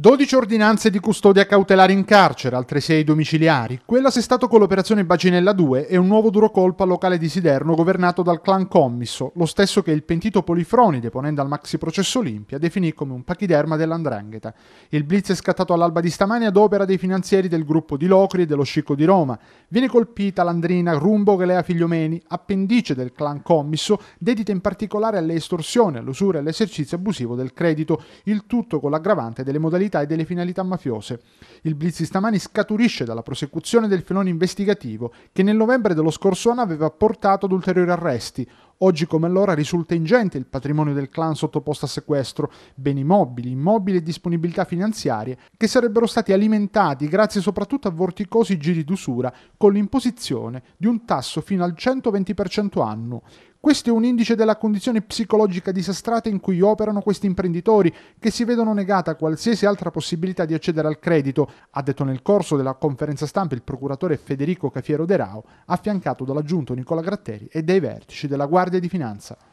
12 ordinanze di custodia cautelare in carcere, altre 6 domiciliari. Quella si è stato con l'operazione Bacinella 2 e un nuovo duro colpo al locale di Siderno governato dal clan Commisso, lo stesso che il pentito Polifroni, deponendo al maxi processo Olimpia, definì come un pachiderma dell'andrangheta. Il blitz è scattato all'alba di stamani ad opera dei finanzieri del gruppo di Locri e dello Scicco di Roma. Viene colpita l'andrina Rumbo Galea Figliomeni, appendice del clan Commisso, dedita in particolare alle estorsioni, all'usura e all'esercizio abusivo del credito, il tutto con l'aggravante delle modalità modalità e delle finalità mafiose. Il blitz di stamani scaturisce dalla prosecuzione del filone investigativo che nel novembre dello scorso anno aveva portato ad ulteriori arresti, Oggi come allora risulta ingente il patrimonio del clan sottoposto a sequestro, beni mobili, immobili e disponibilità finanziarie, che sarebbero stati alimentati grazie soprattutto a vorticosi giri d'usura con l'imposizione di un tasso fino al 120% annuo. Questo è un indice della condizione psicologica disastrata in cui operano questi imprenditori, che si vedono negata qualsiasi altra possibilità di accedere al credito, ha detto nel corso della conferenza stampa il procuratore Federico Cafiero De Rao, affiancato dall'aggiunto Nicola Gratteri e dai vertici della Guardia Guardia di Finanza.